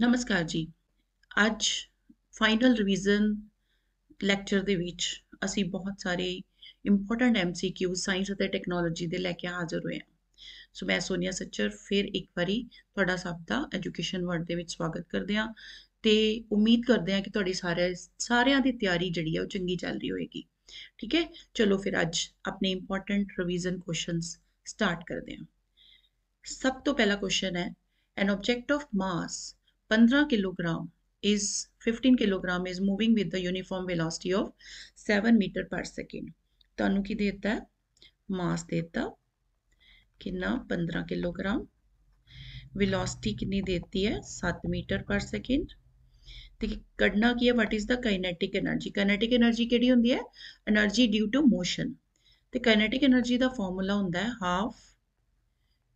ਨਮਸਕਾਰ ਜੀ ਅੱਜ ਫਾਈਨਲ ਰਿਵੀਜ਼ਨ ਲੈਕਚਰ ਦੇ ਵਿੱਚ ਅਸੀਂ ਬਹੁਤ ਸਾਰੇ ਇੰਪੋਰਟੈਂਟ ਐਮਸੀਕਿਊ ਸਾਇੰਸ ਅਤੇ ਟੈਕਨੋਲੋਜੀ ਦੇ ਲੈ ਕੇ ਹਾਜ਼ਰ ਹੋਏ ਹਾਂ ਸੋ ਮੈਂ ਸੋਨੀਆ ਸੱਚਰ ਫਿਰ ਇੱਕ ਵਾਰੀ ਤੁਹਾਡਾ ਸਭ ਦਾ ਐਜੂਕੇਸ਼ਨ ਵਰਡ ਦੇ ਵਿੱਚ ਸਵਾਗਤ ਕਰਦੇ ਹਾਂ ਤੇ ਉਮੀਦ ਕਰਦੇ ਹਾਂ ਕਿ ਤੁਹਾਡੀ ਸਾਰੇ ਸਾਰਿਆਂ ਦੀ ਤਿਆਰੀ ਜਿਹੜੀ ਹੈ ਉਹ ਚੰਗੀ ਚੱਲ ਰਹੀ ਹੋਏਗੀ ठीक है चलो फिर आज अपने इंपॉर्टेंट रिवीजन क्वेश्चन स्टार्ट कर दें सब तो पहला क्वेश्चन है an object of mass 15 kilogram is 15 kilogram is moving with the uniform velocity of 7 metre per second की देता है मास देता कि 15 किलोग्राम वेलोसिटी कितनी देती है 7 मीटर पर सेकेंड ਤੇ ਕੱਢਣਾ ਕੀ ਹੈ what is the kinetic energy kinetic energy ਕਿਹੜੀ ਹੁੰਦੀ ਹੈ એનર્ਜੀ ਡਿਊ ਟੂ ਮੋਸ਼ਨ ਤੇ ਕਾਈਨੈਟਿਕ એનર્ਜੀ ਦਾ ਫਾਰਮੂਲਾ ਹੁੰਦਾ ਹੈ half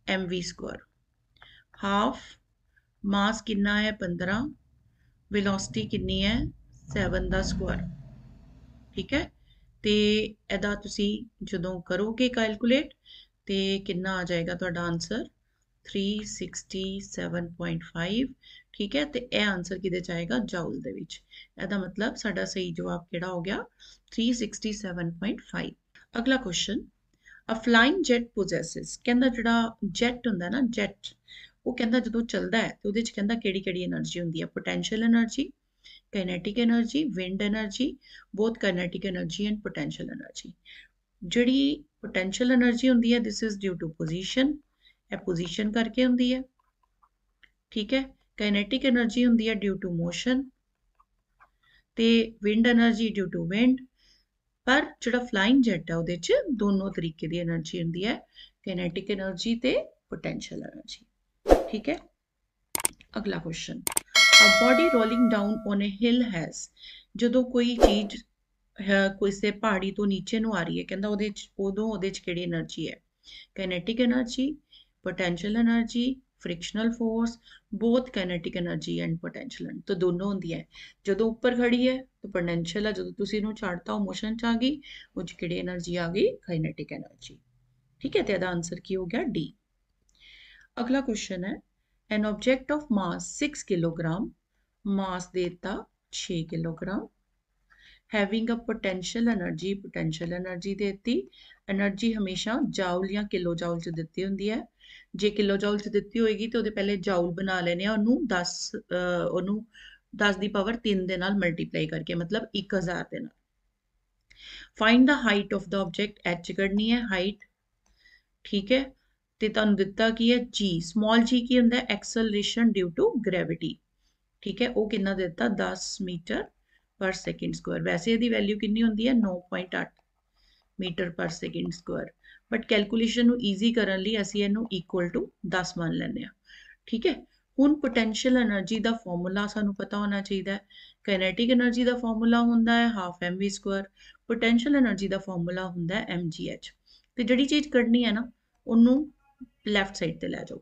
M V square half mass ਕਿੰਨਾ ਹੈ 15 ਵੈਲੋਸਿਟੀ ਕਿੰਨੀ ਹੈ 7 ਦਾ ਸਕੁਅਰ ਠੀਕ ਹੈ ਤੇ ਇਹਦਾ ਤੁਸੀਂ ਜਦੋਂ ਕਰੋਗੇ ਕੈਲਕੂਲੇਟ ਤੇ ਕਿੰਨਾ ਆ ਜਾਏਗਾ ਤੁਹਾਡਾ ਆਨਸਰ 367.5 ਠੀਕ ਹੈ ਤੇ ਇਹ ਆਨਸਰ ਕਿਹਦੇ ਆਏਗਾ ਜੌਲ ਦੇ ਵਿੱਚ ਇਹਦਾ ਮਤਲਬ ਸਾਡਾ ਸਹੀ ਜਵਾਬ ਕਿਹੜਾ ਹੋ ਗਿਆ 367.5 ਅਗਲਾ question a flying jet possesses ਕਹਿੰਦਾ ਜਿਹੜਾ ਜੈਟ ਹੁੰਦਾ ਨਾ ਜੈਟ ਉਹ ਕਹਿੰਦਾ ਜਦੋਂ ਚੱਲਦਾ ਹੈ ਤੇ ਉਹਦੇ ਚ ਕਹਿੰਦਾ ਕਿਹੜੀ ਕਿਹੜੀ એનર્ਜੀ ਹੁੰਦੀ ਹੈ potential energy kinetic energy wind energy both kinetic energy and potential energy ਜਿਹੜੀ ਪੋਟੈਂਸ਼ੀਅਲ એનર્ਜੀ ਹੁੰਦੀ ਹੈ this is due to position ਇਹ ਪੋਜੀਸ਼ਨ ਕਰਕੇ ਹੁੰਦੀ ਹੈ ਠੀਕ ਹੈ ਕਾਈਨੈਟਿਕ એનર્ਜੀ ਹੁੰਦੀ ਹੈ ਡਿਊ ਟੂ ਮੋਸ਼ਨ ਤੇ wind energy due to wind ਪਰ ਜਿਹੜਾ ਫਲਾਈਂਗ ਜੈਟ ਹੈ ਉਹਦੇ 'ਚ ਦੋਨੋਂ ਤਰੀਕੇ ਦੀ એનર્ਜੀ ਹੁੰਦੀ ਹੈ ਕਾਈਨੈਟਿਕ એનર્ਜੀ ਤੇ ਪੋਟੈਂਸ਼ੀਅਲ એનર્ਜੀ ਠੀਕ ਹੈ ਅਗਲਾ question a body rolling down on a hill has ਜਦੋਂ ਕੋਈ ਚੀਜ਼ ਕੋਈ ਸੇ ਪਹਾੜੀ ਤੋਂ ਨੀਚੇ ਨੂੰ ਆ ਰਹੀ ਹੈ ਕਹਿੰਦਾ ਉਹਦੇ 'ਚ ਉਦੋਂ ਉਹਦੇ 'ਚ ਕਿਹੜੀ એનર્ਜੀ ਹੈ kinetic energy potential energy frictional force both kinetic energy and potential and ਤਾਂ ਦੋਨੋਂ ਹੁੰਦੀ ਹੈ ਜਦੋਂ ਉੱਪਰ ਖੜੀ ਹੈ ਤਾਂ ਪੋਟੈਂਸ਼ੀਅਲ ਹੈ ਜਦੋਂ ਤੁਸੀਂ ਇਹਨੂੰ ਛੱਡਤਾ ਉਹ ਮੋਸ਼ਨ ਚ ਆ ਗਈ ਉਹ ਚ ਕਿਹੜੀ એનર્ਜੀ ਆ ਗਈ ਕਾਈਨੈਟਿਕ એનર્ਜੀ ਠੀਕ ਹੈ ਤੇ ਇਹਦਾ ਆਨਸਰ ਕੀ ਹੋ ਗਿਆ ਡੀ ਅਗਲਾ ਕੁਐਸਚਨ ਹੈ an object of mass 6 kilogram mass ਦੇਤਾ 6 kilogram having a potential energy potential energy ਦਿੱਤੀ એનર્ਜੀ ਹਮੇਸ਼ਾ ਜਾਊਲ ਜਾਂ ਕਿਲੋ ਜਾਊਲ ਚ ਦਿੱਤੀ ਹੁੰਦੀ ਹੈ ਜੇ ਕਿਲੋ ਜਾਊਲ ਚ ਦਿੱਤੀ ਹੋਏਗੀ ਤੇ ਉਹਦੇ ਪਹਿਲੇ ਜਾਊਲ ਬਣਾ ਲੈਨੇ ਆ ਉਹਨੂੰ 10 ਉਹਨੂੰ 10 ਦੀ ਪਾਵਰ 3 ਦੇ ਨਾਲ ਮਲਟੀਪਲਾਈ ਕਰਕੇ ਮਤਲਬ 1000 ਦੇ ਨਾਲ find the height of the object H ਕਰਨੀ ਹੈ ਹਾਈਟ ਠੀਕ ਹੈ ਤੇ ਤੁਹਾਨੂੰ ਦਿੱਤਾ ਕੀ ਹੈ g ਸਮਾਲ g ਕੀ ਹੁੰਦਾ ਐਕਸਲਰੇਸ਼ਨ ਡਿਊ ਟੂ ਗ੍ਰੈਵਿਟੀ ਠੀਕ ਹੈ ਉਹ ਕਿੰਨਾ ਦਿੱਤਾ 10 ਮੀਟਰ ਪਰ ਸੈਕਿੰਡ ਸਕੁਅਰ ਵੈਸੇ ਇਹਦੀ ਵੈਲਿਊ ਕਿੰਨੀ ਹੁੰਦੀ ਹੈ 9.8 metre per second square but calculation ਨੂੰ ਈਜ਼ੀ ਕਰਨ ਲਈ ਅਸੀਂ ਇਹਨੂੰ ਇਕੁਅਲ ਟੂ 10 ਮੰਨ ਲੈਂਦੇ ਆ ਠੀਕ ਹੈ ਹੁਣ ਪੋਟੈਂਸ਼ੀਅਲ એનર્ਜੀ ਦਾ ਫਾਰਮੂਲਾ ਸਾਨੂੰ ਪਤਾ ਹੋਣਾ ਚਾਹੀਦਾ ਹੈ ਕਾਈਨੈਟਿਕ એનર્ਜੀ ਦਾ ਫਾਰਮੂਲਾ ਹੁੰਦਾ ਹੈ half mv square potential energy ਦਾ ਫਾਰਮੂਲਾ ਹੁੰਦਾ ਹੈ mgh ਤੇ ਜਿਹੜੀ ਚੀਜ਼ ਕੱਢਣੀ ਹੈ ਨਾ ਉਹਨੂੰ ਲੈਫਟ ਸਾਈਡ ਤੇ ਲੈ ਜਾਓ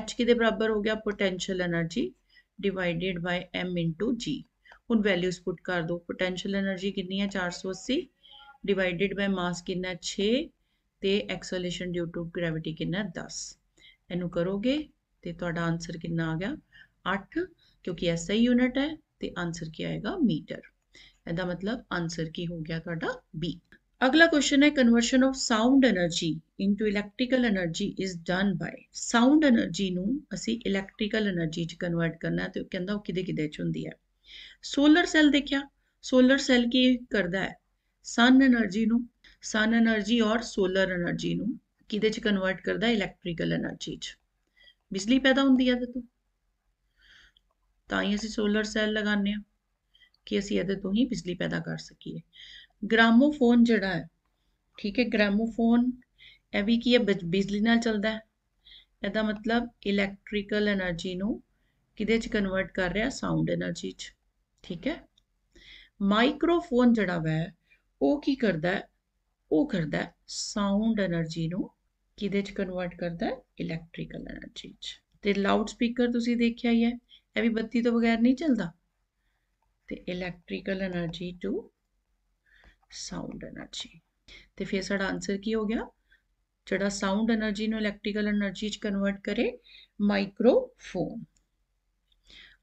h ਕਿਦੇ ਬਰਾਬਰ ਹੋ ਗਿਆ potential energy divided by m g ਹੁਣ ਵੈਲਿਊਜ਼ ਪੁੱਟ ਕਰ ਦਿਓ ਪੋਟੈਂਸ਼ੀਅਲ એનર્ਜੀ ਕਿੰਨੀ ਹੈ 480 ਡਿਵਾਈਡਡ ਬਾਈ ਮਾਸ ਕਿੰਨਾ 6 ਤੇ ਐਕਸਲੇਸ਼ਨ ਡਿਊ ਟੂ ਗ੍ਰੈਵਿਟੀ ਕਿੰਨਾ 10 ਇਹਨੂੰ ਕਰੋਗੇ ਤੇ ਤੁਹਾਡਾ ਆਨਸਰ ਕਿੰਨਾ ਆ ਗਿਆ 8 ਕਿਉਂਕਿ ਐਸਆਈ ਯੂਨਿਟ ਹੈ ਤੇ ਆਨਸਰ ਕੀ ਆਏਗਾ ਮੀਟਰ ਇਹਦਾ ਮਤਲਬ ਆਨਸਰ ਕੀ ਹੋ ਗਿਆ ਤੁਹਾਡਾ ਬੀ ਅਗਲਾ ਕੁਐਸਚਨ ਹੈ conversion of sound energy into electrical energy is done by sound energy ਨੂੰ ਅਸੀਂ ਇਲੈਕਟ੍ਰੀਕਲ એનર્ਜੀ ਚ ਕਨਵਰਟ ਕਰਨਾ ਤੇ ਕਹਿੰਦਾ ਉਹ ਕਿਦੇ ਕਿਦੇ ਚ ਹੁੰਦੀ ਹੈ ਸੋਲਰ ਸੈੱਲ ਦੇਖਿਆ ਸੋਲਰ ਸੈੱਲ ਕੀ ਕਰਦਾ ਹੈ ਸਨ એનર્ਜੀ ਨੂੰ sun energy or solar energy ਨੂੰ ਕਿਦੇ ਚ ਕਨਵਰਟ ਕਰਦਾ ਹੈ ਇਲੈਕਟ੍ਰੀਕਲ એનર્ਜੀ ਚ ਬਿਜਲੀ ਪੈਦਾ ਹੁੰਦੀ ਹੈ ਇਹਦੇ ਤੋਂ ਤਾਂ ਹੀ ਅਸੀਂ ਸੋਲਰ ਸੈੱਲ ਲਗਾਉਂਦੇ ਆ ਕਿ ਅਸੀਂ ਇਹਦੇ ਤੋਂ ਹੀ ਬਿਜਲੀ ਪੈਦਾ ਕਰ ਸਕੀਏ ਗ੍ਰਾਮੋਫੋਨ ਜਿਹੜਾ ਹੈ ਠੀਕ ਹੈ ਗ੍ਰਾਮੋਫੋਨ ਇਹ ਵੀ ਕੀ ਹੈ ਬਿਜਲੀ ਨਾਲ ਚੱਲਦਾ ਹੈ ਇਹਦਾ ਮਤਲਬ ਇਲੈਕਟ੍ਰੀਕਲ એનર્ਜੀ ਨੂੰ ਕਿਦੇ ਚ ਕਨਵਰਟ ਕਰ ਰਿਹਾ ਸਾਊਂਡ એનર્ਜੀ ਚ ਠੀਕ ਹੈ ਮਾਈਕ੍ਰੋਫੋਨ ਜਿਹੜਾ ਵੈ ਉਹ ਕੀ ਕਰਦਾ ਉਹ ਕਰਦਾ ਸਾਊਂਡ એનર્ਜੀ ਨੂੰ ਕਿਦੇ ਚ ਕਨਵਰਟ ਕਰਦਾ ਹੈ ਇਲੈਕਟ੍ਰੀਕਲ એનર્ਜੀ ਚ ਤੇ ਲਾਊਡ ਸਪੀਕਰ ਤੁਸੀਂ ਦੇਖਿਆ ਹੀ ਹੈ ਇਹ ਵੀ ਬੱਤੀ ਤੋਂ ਬਗੈਰ ਨਹੀਂ ਚੱਲਦਾ ਤੇ electrical energy to sound energy ਤੇ ਫਿਰ ਸਾਡਾ ਆਨਸਰ ਕੀ ਹੋ ਗਿਆ ਜਿਹੜਾ ਸਾਊਂਡ એનર્ਜੀ ਨੂੰ ਇਲੈਕਟ੍ਰੀਕਲ એનર્ਜੀ ਚ ਕਨਵਰਟ ਕਰੇ ਮਾਈਕ੍ਰੋਫੋਨ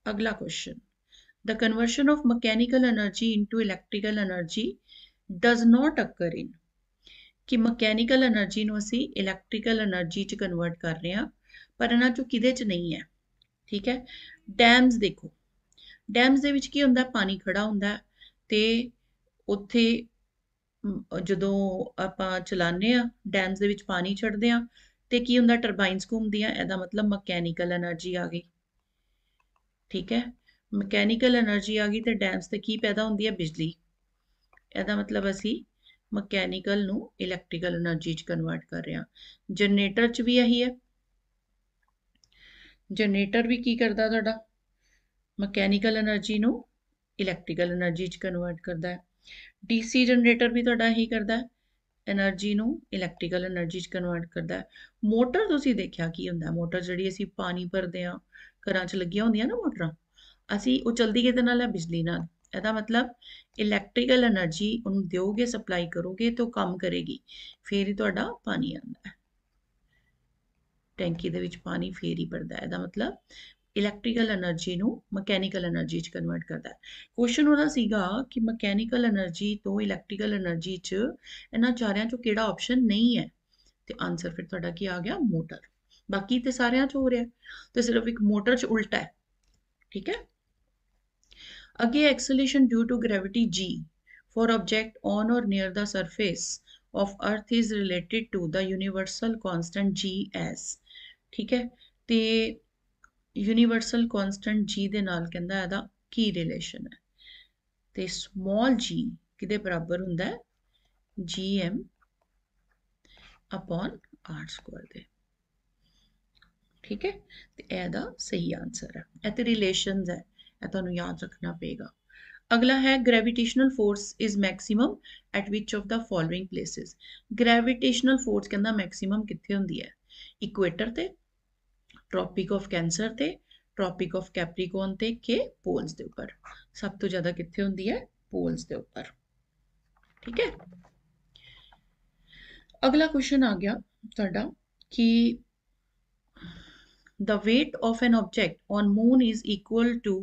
ਅਗਲਾ question the conversion of mechanical energy into electrical energy does not occur in ਕਿ ਮਕੈਨੀਕਲ એનર્ਜੀ ਨੂੰ ਅਸੀਂ ਇਲੈਕਟ੍ਰੀਕਲ એનર્ਜੀ ਚ ਕਨਵਰਟ ਕਰ ਰਹੇ ਹਾਂ ਪਰ ਇਹਨਾਂ ਚੋਂ ਕਿਦੇ ਚ ਨਹੀਂ ਹੈ ਠੀਕ ਹੈ ਡੈਮਸ ਦੇਖੋ ਡੈਮਸ ਦੇ ਵਿੱਚ ਕੀ ਹੁੰਦਾ ਪਾਣੀ ਖੜਾ ਹੁੰਦਾ ਤੇ ਉੱਥੇ ਜਦੋਂ ਆਪਾਂ ਚਲਾਉਂਦੇ ਆ ਡੈਮਸ ਦੇ ਵਿੱਚ ਪਾਣੀ ਛੱਡਦੇ ਆ ਤੇ ਕੀ ਹੁੰਦਾ ਟਰਬਾਈਨਸ ਘੁੰਮਦੀਆਂ ਇਹਦਾ ਮਤਲਬ ਮਕੈਨੀਕਲ એનર્ਜੀ ਆ ਗਈ ਠੀਕ ਹੈ ਮਕੈਨੀਕਲ એનર્ਜੀ ਆ ਗਈ ਤੇ ਡੈਮਸ ਤੇ ਕੀ ਪੈਦਾ ਹੁੰਦੀ ਹੈ ਬਿਜਲੀ ਇਹਦਾ ਮਤਲਬ ਅਸੀਂ ਮਕੈਨੀਕਲ ਨੂੰ ਇਲੈਕਟ੍ਰੀਕਲ એનર્ਜੀ ਚ ਕਨਵਰਟ ਕਰ ਰਹੇ ਹਾਂ ਜਨਰੇਟਰ ਚ ਵੀ ਇਹੀ ਹੈ ਜਨਰੇਟਰ ਵੀ ਕੀ ਕਰਦਾ ਤੁਹਾਡਾ ਮਕੈਨੀਕਲ એનર્ਜੀ ਨੂੰ ਇਲੈਕਟ੍ਰੀਕਲ એનર્ਜੀ ਚ ਕਨਵਰਟ ਕਰਦਾ ਹੈ ਡੀਸੀ ਜਨਰੇਟਰ ਵੀ ਤੁਹਾਡਾ ਇਹੀ ਕਰਦਾ ਹੈ એનર્ਜੀ ਨੂੰ ਇਲੈਕਟ੍ਰੀਕਲ એનર્ਜੀ ਚ ਕਨਵਰਟ ਕਰਦਾ ਹੈ ਮੋਟਰ ਤੁਸੀਂ ਦੇਖਿਆ ਕੀ ਹੁੰਦਾ ਮੋਟਰ ਜਿਹੜੀ ਅਸੀਂ ਪਾਣੀ ਭਰਦੇ ਆ ਘਰਾਂ 'ਚ ਲੱਗੀਆਂ ਹੁੰਦੀਆਂ ਨਾ ਮੋਟਰਾਂ ਅਸੀਂ ਉਹ ਚਲਦੀ ਕਿਹਦੇ ਨਾਲ ਹੈ ਬਿਜਲੀ ਨਾਲ ਇਹਦਾ ਮਤਲਬ ਇਲੈਕਟ੍ਰੀਕਲ એનર્ਜੀ ਉਹਨੂੰ ਦਿਓਗੇ ਸਪਲਾਈ ਕਰੋਗੇ ਤੇ ਉਹ ਕੰਮ ਕਰੇਗੀ ਫੇਰ ਹੀ ਤੁਹਾਡਾ ਪਾਣੀ ਆਉਂਦਾ ਹੈ ਟੈਂਕੀ ਦੇ ਵਿੱਚ ਪਾਣੀ ਫੇਰ ਹੀ ਭਰਦਾ ਹੈ ਇਹਦਾ ਮਤਲਬ ਇਲੈਕਟ੍ਰੀਕਲ એનર્ਜੀ ਨੂੰ ਮਕੈਨੀਕਲ એનર્ਜੀ 'ਚ ਕਨਵਰਟ ਕਰਦਾ ਹੈ ਕੁਐਸਚਨ ਉਹਦਾ ਸੀਗਾ ਕਿ ਮਕੈਨੀਕਲ એનર્ਜੀ ਤੋਂ ਇਲੈਕਟ੍ਰੀਕਲ એનર્ਜੀ 'ਚ ਇਹਨਾਂ ਚਾਰਿਆਂ 'ਚੋਂ ਕਿਹੜਾ ਆਪਸ਼ਨ ਨਹੀਂ ਹੈ ਤੇ ਆਨਸਰ ਫਿਰ ਤੁਹਾਡਾ ਕੀ ਆ ਗਿਆ ਮੋਟਰ ਬਾਕੀ ਤੇ ਸਾਰਿਆਂ 'ਚ ਹੋ ਰਿਹਾ ਤੇ ਸਿਰਫ ਇੱਕ ਮੋਟਰ 'ਚ ਉਲਟਾ ਹੈ ਠੀਕ ਹੈ ਅਗੇ acceleration due to gravity G for object on or near the surface of earth is related to the universal constant G as ਠੀਕ ਹੈ ਤੇ ਯੂਨੀਵਰਸਲ ਕਨਸਟੈਂਟ ਜੀ ਦੇ ਨਾਲ ਕਹਿੰਦਾ ਇਹਦਾ ਕੀ ਰਿਲੇਸ਼ਨ ਹੈ ਤੇ ਸਮਾਲ ਜੀ ਕਿਦੇ ਬਰਾਬਰ ਹੁੰਦਾ ਹੈ ਜੀ ਐਮ ਅਪਨ ਆਰ ਸਕੁਅਰ ਦੇ ਠੀਕ ਹੈ ਤੇ ਇਹਦਾ ਸਹੀ ਆਨਸਰ ਹੈ ਇਹ ਤੇ ਰਿਲੇਸ਼ਨਸ ਹੈ ਇਹ ਤੁਹਾਨੂੰ ਯਾਦ ਰੱਖਣਾ ਪਏਗਾ ਅਗਲਾ ਹੈ gravitational force is maximum at which of the following places gravitational force ਕਹਿੰਦਾ ਮੈਕਸਿਮਮ ਕਿੱਥੇ ਹੁੰਦੀ ਹੈ ਇਕੁਏਟਰ ਤੇ ਟ੍ਰੋਪਿਕ ਆਫ ਕੈਂਸਰ ਤੇ ਟ੍ਰੋਪਿਕ ਆਫ ਕੈਪਰੀਕੋਨ ਤੇ ਕੇ ਪੋਲਸ ਦੇ ਉੱਪਰ ਸਭ ਤੋਂ ਜ਼ਿਆਦਾ ਕਿੱਥੇ ਹੁੰਦੀ ਹੈ ਪੋਲਸ ਦੇ ਉੱਪਰ ਠੀਕ ਹੈ ਅਗਲਾ ਕੁਐਸਚਨ ਆ ਗਿਆ ਤੁਹਾਡਾ ਕਿ the weight of an object on moon is equal to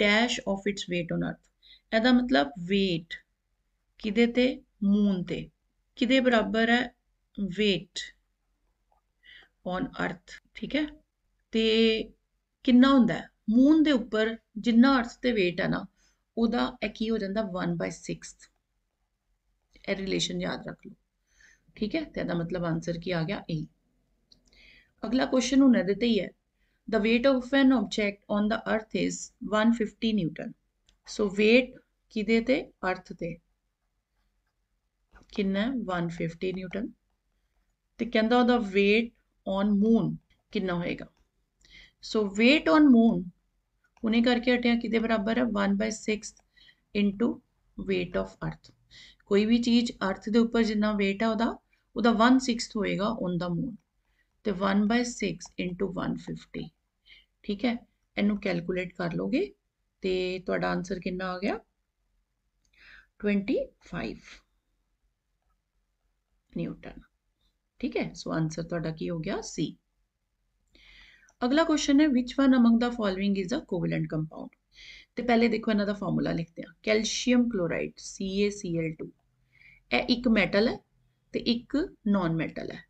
dash of its weight on earth ਇਹਦਾ ਮਤਲਬ weight ਕਿਦੇ ਤੇ ਮੂਨ ਤੇ ਕਿਦੇ ਬਰਾਬਰ ਹੈ weight on earth ਠੀਕ ਹੈ ਤੇ ਕਿੰਨਾ ਹੁੰਦਾ ਹੈ ਮੂਨ ਦੇ ਉੱਪਰ ਜਿੰਨਾ ਅਰਥ ਤੇ weight ਹੈ ਨਾ ਉਹਦਾ ਇਹ ਕੀ ਹੋ ਜਾਂਦਾ 1/6 ਇਹ ਰਿਲੇਸ਼ਨ ਯਾਦ ਰੱਖ ਲਓ ਠੀਕ ਹੈ ਤੇ ਇਹਦਾ ਮਤਲਬ ਆਨਸਰ ਕੀ ਆ ਗਿਆ A ਅਗਲਾ ਕੁਐਸਚਨ ਹੁਣ ਇਹਦੇ ਤੇ ਹੀ ਹੈ the weight of an object on the earth is 150 newton so weight ਕਿਦੇ ਤੇ ਅਰਥ ਤੇ ਕਿੰਨਾ 150 ਨਿਊਟਨ ਤੇ ਕਹਿੰਦਾ ਉਹਦਾ weight on moon ਕਿੰਨਾ ਹੋਏਗਾ so weight on moon ਉਹਨੇ ਕਰਕੇ ਹਟਿਆ ਕਿਦੇ ਬਰਾਬਰ ਹੈ 1/6 into weight of earth ਕੋਈ ਵੀ ਚੀਜ਼ ਅਰਥ ਦੇ ਉੱਪਰ ਜਿੰਨਾ weight ਹੈ ਉਹਦਾ ਉਹਦਾ 1/6 ਹੋਏਗਾ on the moon ਤੇ 1/6 into 150 ਠੀਕ ਹੈ ਇਹਨੂੰ ਕੈਲਕੂਲੇਟ ਕਰ ਲੋਗੇ ਤੇ ਤੁਹਾਡਾ ਆਨਸਰ ਕਿੰਨਾ ਆ ਗਿਆ 25 ਨਿਊਟਨ ਠੀਕ ਹੈ ਸੋ ਆਨਸਰ ਤੁਹਾਡਾ ਕੀ ਹੋ ਗਿਆ ਸੀ ਅਗਲਾ ਕੁਐਸਚਨ ਹੈ which one among the following is a covalent compound ਤੇ ਪਹਿਲੇ ਦੇਖੋ ਇਹਨਾਂ ਦਾ ਫਾਰਮੂਲਾ ਲਿਖਦੇ ਆ ਕੈਲਸ਼ੀਅਮ ਕਲੋਰਾਈਡ CaCl2 ਇਹ ਇੱਕ ਮੈਟਲ ਹੈ ਤੇ ਇੱਕ ਨਾਨ ਮੈਟਲ ਹੈ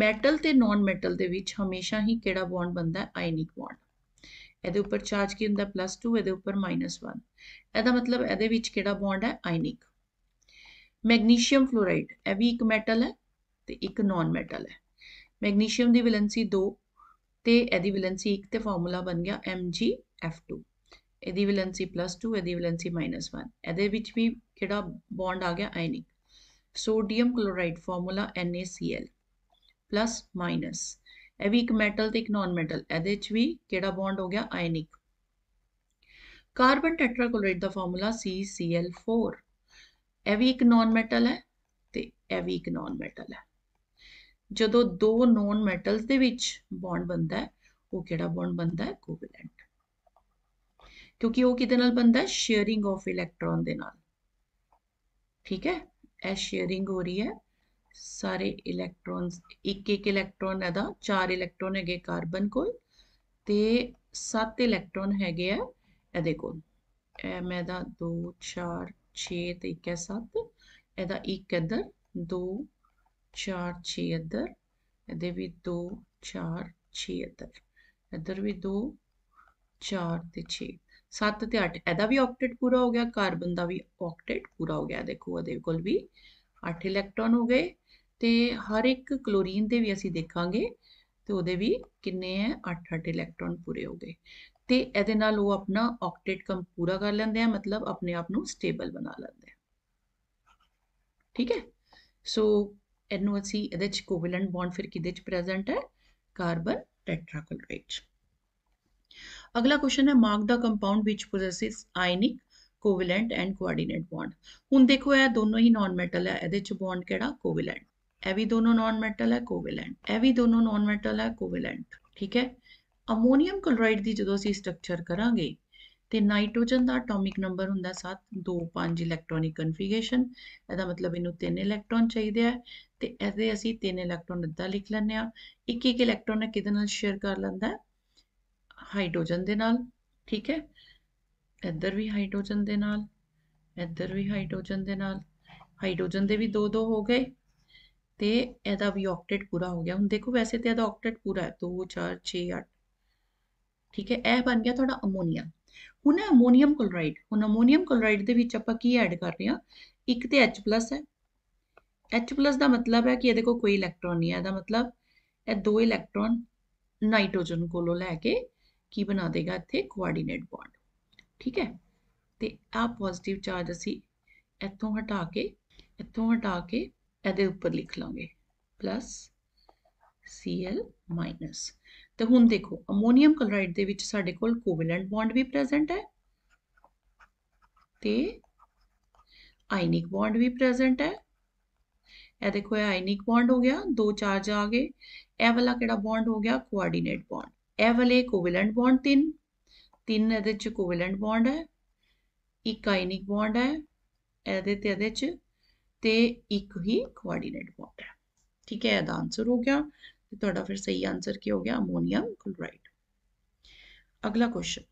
ਮੈਟਲ ਤੇ ਨਾਨ ਮੈਟਲ ਦੇ ਵਿੱਚ ਹਮੇਸ਼ਾ ਹੀ ਕਿਹੜਾ ਬੌਂਡ ਬਣਦਾ ਆਇਨਿਕ ਬੌਂਡ ਇਹਦੇ ਉੱਪਰ ਚਾਰਜ ਕੀ ਹੁੰਦਾ ਪਲੱਸ +2 ਇਹਦੇ ਉੱਪਰ ਮਾਈਨਸ -1 ਇਹਦਾ ਮਤਲਬ ਇਹਦੇ ਵਿੱਚ ਕਿਹੜਾ ਬੌਂਡ ਹੈ ਆਇਨਿਕ ਮੈਗਨੀਸ਼ੀਅਮ ਫਲੋਰਾਈਡ ਇਹ ਵੀ ਇੱਕ ਮੈਟਲ ਹੈ ਤੇ ਇੱਕ ਨਾਨ ਮੈਟਲ ਹੈ ਮੈਗਨੀਸ਼ੀਅਮ ਦੀ ਵੈਲੈਂਸੀ 2 ਤੇ ਇਹਦੀ ਵੈਲੈਂਸੀ 1 ਤੇ ਫਾਰਮੂਲਾ ਬਣ ਗਿਆ MgF2 ਇਹਦੀ ਵੈਲੈਂਸੀ +2 ਇਹਦੀ ਵੈਲੈਂਸੀ -1 ਇਹਦੇ ਵਿੱਚ ਵੀ ਕਿਹੜਾ ਬੌਂਡ ਆ ਗਿਆ ionic sodium chloride formula NaCl plus minus ਇਹ ਵੀ ਇੱਕ ਮੈਟਲ ਤੇ ਇੱਕ ਨਾਨ ਮੈਟਲ ਇਹਦੇ ਵਿੱਚ ਵੀ ਕਿਹੜਾ ਬੌਂਡ ਹੋ ਗਿਆ ਆਇਨਿਕ ਕਾਰਬਨ ਟੈਟਰਾਕਲੋਰਾਈਡ ਦਾ ਫਾਰਮੂਲਾ CCl4 ਇਹ ਵੀ ਇੱਕ ਨਾਨ ਮੈਟਲ ਹੈ ਤੇ ਇਹ ਵੀ ਇੱਕ ਨਾਨ ਮੈਟਲ ਹੈ ਜਦੋਂ ਦੋ ਨਾਨ ਮੈਟਲਸ ਦੇ ਵਿੱਚ ਬੌਂਡ ਬਣਦਾ ਹੈ ਉਹ ਕਿਹੜਾ ਬੌਂਡ ਬਣਦਾ ਹੈ ਕੋਵੈਲੈਂਟ ਕਿਉਂਕਿ ਉਹ ਕਿਹਦੇ ਨਾਲ ਬਣਦਾ ਹੈ ਸ਼ੇਅਰਿੰਗ ਆਫ ਇਲੈਕਟ੍ਰੋਨ ਦੇ ਨਾਲ ਠੀਕ ਹੈ ਇਹ ਸ਼ੇਅਰਿੰਗ ਹੋ ਰਹੀ ਹੈ ਸਾਰੇ ਇਲੈਕਟ੍ਰੋਨਸ ਇੱਕ ਇੱਕ ਇਲੈਕਟ੍ਰੋਨ ਇਹਦਾ ਚਾਰ ਇਲੈਕਟ੍ਰੋਨ ਹੈਗੇ ਕਾਰਬਨ ਕੋਲ ਤੇ ਸੱਤ ਇਲੈਕਟ੍ਰੋਨ ਹੈਗੇ ਆ ਇਹਦੇ ਕੋਲ ਇਹ ਮੈਂ ਦਾ 2 4 6 ਤੇ ਇੱਕ ਹੈ 7 ਇਹਦਾ ਇੱਕ ਇੱਧਰ 2 4 6 ਇੱਧਰ ਇਹਦੇ ਵੀ 2 4 6 ਇੱਧਰ ਇੱਧਰ ਵੀ 2 4 ਤੇ 6 7 ਤੇ 8 ਇਹਦਾ ਵੀ ਆਕਟੇਟ ਪੂਰਾ ਹੋ ਗਿਆ ਕਾਰਬਨ ਦਾ ਵੀ ਆਕਟੇਟ ਪੂਰਾ ਹੋ ਗਿਆ ਦੇਖੋ ਇਹਦੇ ਕੋਲ ਵੀ 8 ਇਲੈਕਟ੍ਰੋਨ ਹੋ ਗਏ ਤੇ ਹਰ ਇੱਕ ਕਲੋਰੀਨ ਦੇ ਵੀ ਅਸੀਂ ਦੇਖਾਂਗੇ ਤੇ ਉਹਦੇ ਵੀ ਕਿੰਨੇ ਐ 8-8 ਇਲੈਕਟ੍ਰੋਨ ਪੂਰੇ ਹੋ ਗਏ ਤੇ ਇਹਦੇ ਨਾਲ ਉਹ ਆਪਣਾ ਆਕਟੇਟ ਕੰਮ ਪੂਰਾ ਕਰ ਲੈਂਦੇ ਆ ਮਤਲਬ ਆਪਣੇ ਆਪ ਨੂੰ ਸਟੇਬਲ ਬਣਾ ਲੈਂਦੇ ਆ ਠੀਕ ਹੈ ਸੋ ਇਹਨੂੰ ਅਸੀਂ ਇਹਦੇ ਚ ਕੋਵਲੈਂਟ ਬੌਂਡ ਫਿਰ ਕਿਹਦੇ ਚ ਪ੍ਰੈਜ਼ੈਂਟ ਹੈ ਕਾਰਬਨ ਟੈਟਰਾਕਲੋਰਾਈਡ ਅਗਲਾ ਕੁਐਸਚਨ ਹੈ mark the compound which possesses ionic covalent and coordinate bond ਹੁਣ ਦੇਖੋ ਇਹ ਦੋਨੋਂ ਹੀ ਨਾਨ ਮੈਟਲ ਹੈ ਇਹਦੇ ਚ ਬੌਂਡ ਕਿਹੜਾ ਕੋਵਲੈਂਟ ਇਹ ਵੀ ਦੋਨੋਂ ਨਾਨ ਮੈਟਲ ਹੈ ਕੋਵੈਲੈਂਟ ਇਹ ਵੀ ਦੋਨੋਂ ਨਾਨ ਮੈਟਲ ਹੈ ਕੋਵੈਲੈਂਟ ਠੀਕ ਹੈ ਅਮੋਨੀਅਮ ਕਲੋਰਾਈਡ ਦੀ ਜਦੋਂ ਅਸੀਂ ਸਟਰਕਚਰ ਕਰਾਂਗੇ ਤੇ ਨਾਈਟ੍ਰੋਜਨ ਦਾ ਐਟੋਮਿਕ ਨੰਬਰ ਹੁੰਦਾ 7 2 5 ਇਲੈਕਟ੍ਰੋਨਿਕ ਕਨਫੀਗਰੇਸ਼ਨ ਇਹਦਾ ਮਤਲਬ ਇਹਨੂੰ ਤਿੰਨ ਇਲੈਕਟ੍ਰੋਨ ਚਾਹੀਦੇ ਆ ਤੇ ਇਹਦੇ ਅਸੀਂ ਤਿੰਨ ਇਲੈਕਟ੍ਰੋਨ ਇੱਦਾਂ ਲਿਖ ਲੈਂਦੇ ਆ ਇੱਕ ਇੱਕ ਇਲੈਕਟ੍ਰੋਨ ਕਿਹਦੇ ਨਾਲ ਸ਼ੇਅਰ ਕਰ ਲੈਂਦਾ ਹਾਈਡਰੋਜਨ ਦੇ ਨਾਲ ਠੀਕ ਹੈ ਇੱਧਰ ਵੀ ਹਾਈਡਰੋਜਨ ਦੇ ਨਾਲ ਇੱਧਰ ਵੀ ਹਾਈਡਰੋਜਨ ਦੇ ਨਾਲ ਹਾਈਡਰੋਜਨ ਦੇ ਵੀ ਦੋ ਦੋ ਹੋ ਗਏ ਤੇ ਇਹਦਾ ਵੀ ਆਕਟੇਟ ਪੂਰਾ ਹੋ ਗਿਆ ਹੁਣ ਦੇਖੋ ਵੈਸੇ ਤੇ ਇਹਦਾ ਆਕਟੇਟ ਪੂਰਾ ਹੈ 2 4 6 8 ਠੀਕ ਹੈ ਇਹ ਬਣ ਗਿਆ ਤੁਹਾਡਾ ਅਮੋਨੀਆ ਹੁਣ ਹੈ ਅਮੋਨੀਅਮ ਕਲੋਰਾਈਡ ਹੁਣ ਅਮੋਨੀਅਮ ਕਲੋਰਾਈਡ ਦੇ ਵਿੱਚ ਆਪਾਂ ਕੀ ਐਡ ਕਰ ਰਹੇ ਹਾਂ ਇੱਕ ਤੇ H+ ਹੈ H+ ਦਾ ਮਤਲਬ ਹੈ ਕਿ ਇਹਦੇ ਕੋਲ ਕੋਈ ਇਲੈਕਟ੍ਰੋਨ ਨਹੀਂ ਹੈ ਇਹਦਾ ਮਤਲਬ ਇਹ ਦੋ ਇਲੈਕਟ੍ਰੋਨ ਨਾਈਟ੍ਰੋਜਨ ਕੋਲੋਂ ਲੈ ਕੇ ਕੀ ਬਣਾ ਦੇਗਾ ਇੱਥੇ ਕੋਆਰਡੀਨੇਟ ਬੌਂਡ ਠੀਕ ਹੈ ਤੇ ਆ ਪੋਜ਼ਿਟਿਵ ਚਾਰਜ ਅਸੀਂ ਇੱਥੋਂ ਹਟਾ ਕੇ ਇੱਥੋਂ ਹਟਾ ਕੇ ਇਹਦੇ ਉੱਪਰ ਲਿਖ ਲਾਂਗੇ ਪਲੱਸ Cl ਮਾਈਨਸ ਤੇ ਹੁਣ ਦੇਖੋ ਅਮੋਨੀਅਮ ਕਲੋਰਾਈਡ ਦੇ ਵਿੱਚ ਸਾਡੇ ਕੋਲ ਕੋਵਲੈਂਟ ਬੌਂਡ ਵੀ ਪ੍ਰੈਜ਼ੈਂਟ ਹੈ ਤੇ ਆਇਨਿਕ ਬੌਂਡ ਵੀ ਪ੍ਰੈਜ਼ੈਂਟ ਹੈ ਇਹ ਦੇਖੋ ਇਹ ਆਇਨਿਕ ਬੌਂਡ ਹੋ ਗਿਆ ਦੋ ਚਾਰਜ ਆ ਗਏ ਇਹ ਵਾਲਾ ਕਿਹੜਾ ਬੌਂਡ ਹੋ ਗਿਆ ਕੋਆਰਡੀਨੇਟ ਬੌਂਡ ਇਹ ਵਾਲੇ ਕੋਵਲੈਂਟ ਬੌਂਡ ਤਿੰਨ ਤਿੰਨ ਇਹਦੇ ਚ ਕੋਵਲੈਂਟ ਬੌਂਡ ਹੈ ਇੱਕ ਆਇਨਿਕ ਬੌਂਡ ਹੈ ਇਹਦੇ ਤੇ ਇਹਦੇ ਚ ਤੇ ਇੱਕ ਹੀ ਕੋਆਰਡੀਨੇਟ ਵਾਟਰ ਠੀਕ ਹੈ ਇਹਦਾ ਆਨਸਰ ਹੋ ਗਿਆ ਤੇ ਤੁਹਾਡਾ ਫਿਰ ਸਹੀ ਆਨਸਰ ਕੀ ਹੋ ਗਿਆ ਅਮੋਨੀਅਮ ਕਲੋਰਾਈਡ ਅਗਲਾ question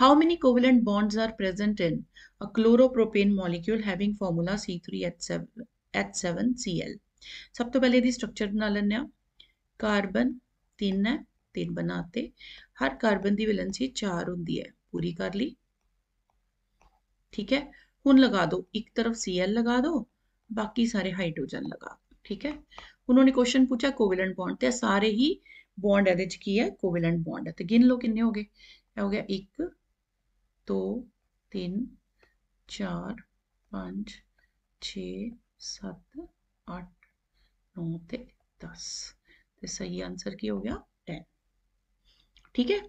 how many covalent bonds are present in a chloropropane molecule having formula C3H7Cl? ਸਭ ਤੋਂ ਪਹਿਲੇ ਦੀ ਸਟਰਕਚਰ ਬਣਾ ਲੈਂਦੇ ਆ ਕਾਰਬਨ 3 ਹੈ 3 ਬਣਾਤੇ ਹਰ ਕਾਰਬਨ ਦੀ ਵੈਲੈਂਸੀ 4 ਹੁੰਦੀ ਹੈ ਪੂਰੀ ਕਰ ਲਈ ਠੀਕ ਹੈ कौन लगा दो एक तरफ सी लगा दो बाकी सारे हाइड्रोजन लगा दो ठीक है उन्होंने क्वेश्चन पूछा कोविलेंट बॉन्ड तो सारे ही बॉन्ड ਇਹਦੇ ਚ ਕੀ ਹੈ ਕੋਵੈਲੈਂਟ ਬੌਂਡ ਹੈ ਤੇ ਗਿਣ ਲਓ हो ਹੋ ਗਏ ਇਹ ਹੋ ਗਿਆ 1 2 3 4 5 6 7 8 9 ਤੇ 10 ਤੇ ਸਹੀ ਆਨਸਰ ਕੀ ਹੋ ठीक है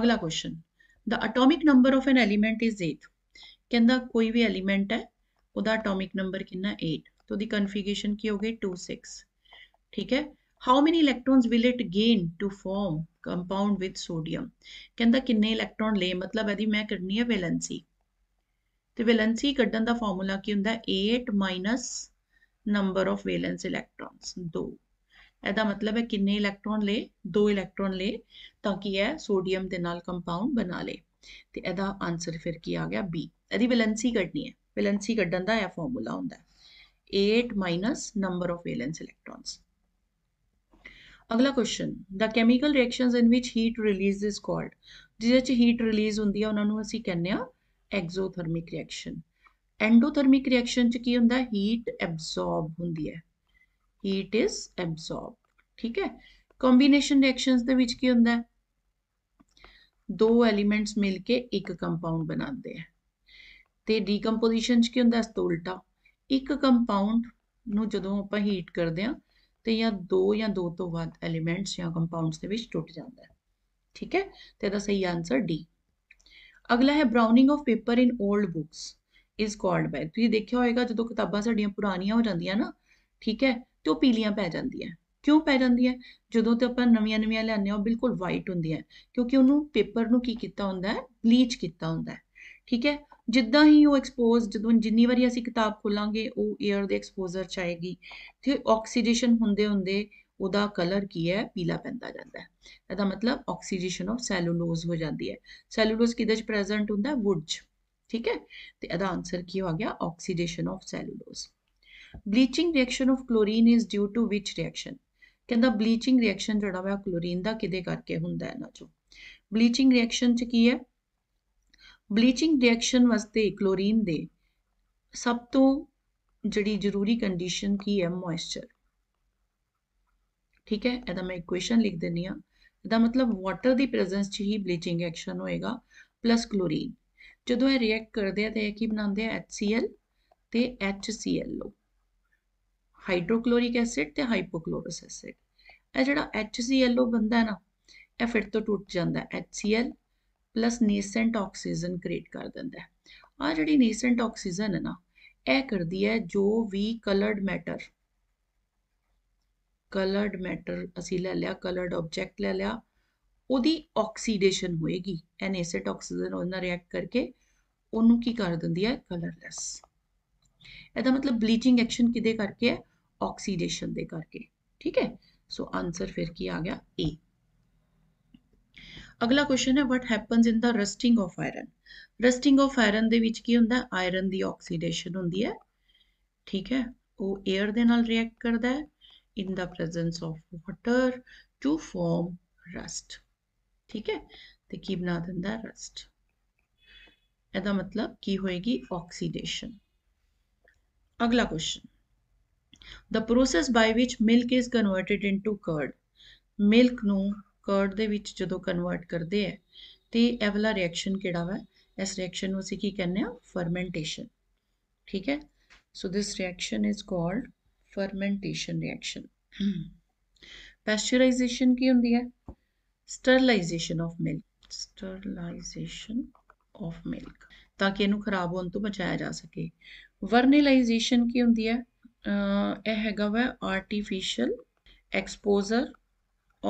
अगला question the atomic number of an element is eight ਕਹਿੰਦਾ ਕੋਈ ਵੀ ਐਲੀਮੈਂਟ ਹੈ ਉਹਦਾ ਐਟੋਮਿਕ ਨੰਬਰ ਕਿੰਨਾ 8 तो ਉਹਦੀ कन्फिगेशन ਕੀ होगी 2 6 ਠੀਕ ਹੈ how many electrons will it gain to form compound with sodium ਕਹਿੰਦਾ ਕਿੰਨੇ ਇਲੈਕਟ੍ਰੋਨ ਲੈ ਮਤਲਬ ਇਹਦੀ ਮੈਂ ਕਰਨੀ ਹੈ ਵੈਲੈਂਸੀ ਤੇ ਵੈਲੈਂਸੀ ਕੱਢਣ ਦਾ ਫਾਰਮੂਲਾ ਕੀ ਹੁੰਦਾ 8 minus number of valence electrons 2 ਇਹਦਾ ਮਤਲਬ ਹੈ ਕਿੰਨੇ ਇਲੈਕਟ੍ਰੋਨ ਲੈ 2 ਇਲੈਕਟ੍ਰੋਨ ਲੈ ਤਾਂ ਕਿ ਇਹ ਸੋਡੀਅਮ ਦੇ ਨਾਲ ਕੰਪਾਊਂਡ ਬਣਾ ਲੇ ਤੇ ਇਹਦਾ ਆਨਸਰ ਫਿਰ ਕੀ ਆ ਗਿਆ ਬੀ ਇਹਦੀ ਵੈਲੈਂਸੀ ਕੱਢਣੀ ਹੈ ਵੈਲੈਂਸੀ ਕੱਢਣ ਦਾ ਇਹ ਫਾਰਮੂਲਾ ਹੁੰਦਾ 8 minus number of valence electrons ਅਗਲਾ question the chemical reactions in which heat release is called ਜਿਹਦੇ ਚ ਹੀਟ ਰਿਲੀਜ਼ ਹੁੰਦੀ ਹੈ ਉਹਨਾਂ ਨੂੰ ਅਸੀਂ ਕਹਿੰਦੇ ਆ ਐਗਜ਼ੋਥਰਮਿਕ ਰਿਐਕਸ਼ਨ ਐਂਡੋਥਰਮਿਕ ਰਿਐਕਸ਼ਨ ਚ ਕੀ ਹੁੰਦਾ ਹੀਟ ਐਬਜ਼ੌਰਬ ਹੁੰਦੀ ਹੈ ਹੀਟ ਇਜ਼ ਐਬਜ਼ੌਰਬ ਠੀਕ ਹੈ ਕੰਬੀਨੇਸ਼ਨ ਰਿਐਕਸ਼ਨਸ ਦੇ ਵਿੱਚ ਕੀ ਹੁੰਦਾ ਦੋ ਐਲੀਮੈਂਟਸ ਮਿਲ ਕੇ ਇੱਕ ਕੰਪਾਊਂਡ ਬਣਾਉਂਦੇ ਆ ਤੇ ਡੀਕੰਪੋਜੀਸ਼ਨ ਚ ਕੀ ਹੁੰਦਾ ਇਸ ਤੋਂ ਉਲਟਾ ਇੱਕ ਕੰਪਾਊਂਡ ਨੂੰ ਜਦੋਂ ਆਪਾਂ ਹੀਟ ਕਰਦੇ ਆ ਤੇ ਜਾਂ ਦੋ ਜਾਂ ਦੋ ਤੋਂ ਵੱਧ ਐਲੀਮੈਂਟਸ ਜਾਂ ਕੰਪਾਊਂਡਸ ਦੇ ਵਿੱਚ ਟੁੱਟ ਜਾਂਦਾ ਹੈ ਠੀਕ ਹੈ ਤੇ ਇਹਦਾ ਸਹੀ ਆਨਸਰ ਡੀ ਅਗਲਾ ਹੈ browning of paper in old books is called by ਤੁਸੀਂ ਦੇਖਿਆ ਹੋਵੇਗਾ ਜਦੋਂ ਕਿਤਾਬਾਂ ਸਾਡੀਆਂ ਪੁਰਾਣੀਆਂ ਹੋ ਜਾਂਦੀਆਂ ਨਾ ਠੀਕ ਹੈ ਤੇ ਉਹ ਪੀਲੀਆਂ ਪੈ ਜਾਂਦੀਆਂ ਕਿਉਂ ਪੈ ਜਾਂਦੀ ਹੈ ਜਦੋਂ ਤੇ ਆਪਾਂ ਨਵੀਆਂ ਨਵੀਆਂ ਲਿਆਉਂਦੇ ਉਹ ਬਿਲਕੁਲ ਵਾਈਟ ਹੁੰਦੀ ਹੈ ਕਿਉਂਕਿ ਉਹਨੂੰ ਪੇਪਰ ਨੂੰ ਕੀ ਕੀਤਾ ਹੁੰਦਾ ਹੈ ਬਲੀਚ ਕੀਤਾ ਹੁੰਦਾ ਹੈ ਠੀਕ ਹੈ ਜਿੱਦਾਂ ਹੀ ਉਹ ਐਕਸਪੋਜ਼ ਜਦੋਂ ਜਿੰਨੀ ਵਾਰੀ ਅਸੀਂ ਕਿਤਾਬ ਖੋਲਾਂਗੇ ਉਹ 에ਅਰ ਦੇ ਐਕਸਪੋਜ਼ਰ ਚ ਆਏਗੀ ਤੇ ਆਕਸੀਡੇਸ਼ਨ ਹੁੰਦੇ ਹੁੰਦੇ ਉਹਦਾ ਕਲਰ ਕੀ ਹੈ ਪੀਲਾ ਪੈਂਦਾ ਜਾਂਦਾ ਹੈ ਇਹਦਾ ਮਤਲਬ ਆਕਸੀਡੇਸ਼ਨ ਆਫ ਸੈਲੂਲੋਜ਼ ਹੋ ਜਾਂਦੀ ਹੈ ਸੈਲੂਲੋਜ਼ ਕਿਹਦੇ ਚ ਪ੍ਰੈਜ਼ੈਂਟ ਹੁੰਦਾ ਹੈ ਵੁੱਡ ਚ ਠੀਕ ਹੈ ਤੇ ਇਹਦਾ ਆਨਸਰ ਕੀ ਹੋ ਗਿਆ oxidation of cellulose bleaching reaction of chlorine is due to which reaction ਕਹਿੰਦਾ ਬਲੀਚਿੰਗ ਰਿਐਕਸ਼ਨ ਜਿਹੜਾ ਵਾ ਕਲੋਰੀਨ ਦਾ ਕਿਦੇ ਕਰਕੇ ਹੁੰਦਾ ਹੈ ਨਾ ਜੋ ਬਲੀਚਿੰਗ ਰਿਐਕਸ਼ਨ ਚ ਕੀ ਹੈ ਬਲੀਚਿੰਗ ਰਿਐਕਸ਼ਨ ਵਾਸਤੇ ਕਲੋਰੀਨ ਦੇ ਸਭ ਤੋਂ ਜਿਹੜੀ ਜ਼ਰੂਰੀ ਕੰਡੀਸ਼ਨ ਕੀ ਹੈ ਮੋਇਸਚਰ ਠੀਕ ਹੈ ਇਹਦਾ ਮੈਂ ਇਕੁਏਸ਼ਨ ਲਿਖ ਦਿੰਨੀ ਆ ਇਹਦਾ ਮਤਲਬ ਵਾਟਰ ਦੀ ਪ੍ਰੈਜ਼ੈਂਸ 'ਚ ਹੀ ਬਲੀਚਿੰਗ ਐਕਸ਼ਨ ਹੋਏਗਾ ਪਲੱਸ ਕਲੋਰੀਨ ਜਦੋਂ ਇਹ ਰਿਐਕਟ ਕਰਦੇ ਆ ਤੇ ਇਹ ਕੀ ਬਣਾਉਂਦੇ ਆ HCl ਤੇ HClO ਹਾਈਡਰੋਕਲੋਰਿਕ ਐਸਿਡ ਤੇ ਹਾਈਪੋਕਲੋਰਸ ਐਸਿਡ ਇਹ ਜਿਹੜਾ HClO ਬੰਦਾ ਹੈ ਨਾ ਇਹ ਫਿਰ ਤੋਂ ਟੁੱਟ ਜਾਂਦਾ ਹੈ HCl plus nascent oxygen create ਕਰ ਦਿੰਦਾ ਹੈ ਆ ਜਿਹੜੀ ਨੀਸੈਂਟ ਆਕਸੀਜਨ ਹੈ ਨਾ ਇਹ ਕਰਦੀ ਹੈ ਜੋ ਵੀ ਕਲਰਡ ਮੈਟਰ ਕਲਰਡ ਮੈਟਰ ਅਸੀਂ ਲੈ ਲਿਆ ਕਲਰਡ ਆਬਜੈਕਟ ਲੈ ਲਿਆ ਉਹਦੀ ਆਕਸੀਡੇਸ਼ਨ ਹੋਏਗੀ ਐਸਿਡ ਆਕਸੀਜਨ ਉਹਨਾਂ ਨਾਲ ਰਿਐਕਟ ਕਰਕੇ ਉਹਨੂੰ ਕੀ ਕਰ ਦਿੰਦੀ ਹੈ ਕਲਰਲੈਸ ਇਹਦਾ ਮਤਲਬ ਬਲੀਚਿੰਗ ਐਕਸ਼ਨ ਕਿਦੇ ਕਰਕੇ ਹੈ ਆਕਸੀਡੇਸ਼ਨ ਦੇ ਕਰਕੇ ਠੀਕ ਹੈ ਸੋ ਆਨਸਰ ਫਿਰ ਕੀ ਆ ਗਿਆ ਏ ਅਗਲਾ ਕੁਐਸਚਨ ਹੈ what happens in the rusting of iron rusting of iron ਦੇ ਵਿੱਚ ਕੀ ਹੁੰਦਾ ਆਇਰਨ ਦੀ ਆਕਸੀਡੇਸ਼ਨ ਹੁੰਦੀ ਹੈ ਠੀਕ ਹੈ ਉਹ 에ਅਰ ਦੇ ਨਾਲ ਰਿਐਕਟ ਕਰਦਾ ਹੈ in the presence of water to form rust ਠੀਕ ਹੈ ਤੇ ਕੀ ਬਣਾ ਦਿੰਦਾ ਰਸਟ ਇਹਦਾ ਮਤਲਬ ਕੀ ਹੋਏਗੀ ਆਕਸੀਡੇਸ਼ਨ ਅਗਲਾ question The process by which milk is converted into curd milk ਨੂੰ curd ਦੇ ਵਿੱਚ ਜਦੋਂ ਕਨਵਰਟ ਕਰਦੇ ਹੈ ਤੇ ਇਹ ਵਾਲਾ ਰਿਐਕਸ਼ਨ ਕਿਹੜਾ ਵਾ ਇਸ ਰਿਐਕਸ਼ਨ ਨੂੰ ਅਸੀਂ ਕੀ ਕਹਿੰਦੇ ਆ ਫਰਮੈਂਟੇਸ਼ਨ ਠੀਕ ਹੈ so this reaction is called fermentation reaction pasteurization ਕੀ ਹੁੰਦੀ ਹੈ sterilization of milk sterilization of milk ਤਾਂ ਕਿ ਇਹਨੂੰ ਖਰਾਬ ਹੋਣ ਤੋਂ ਬਚਾਇਆ ਜਾ ਸਕੇ ਵਰਨਲਾਈਜੇਸ਼ਨ ਕੀ ਹੁੰਦੀ ਹੈ ਇਹ ਹੈਗਾ ਵਾ ਆਰਟੀਫੀਸ਼ੀਅਲ ਐਕਸਪੋਜ਼ਰ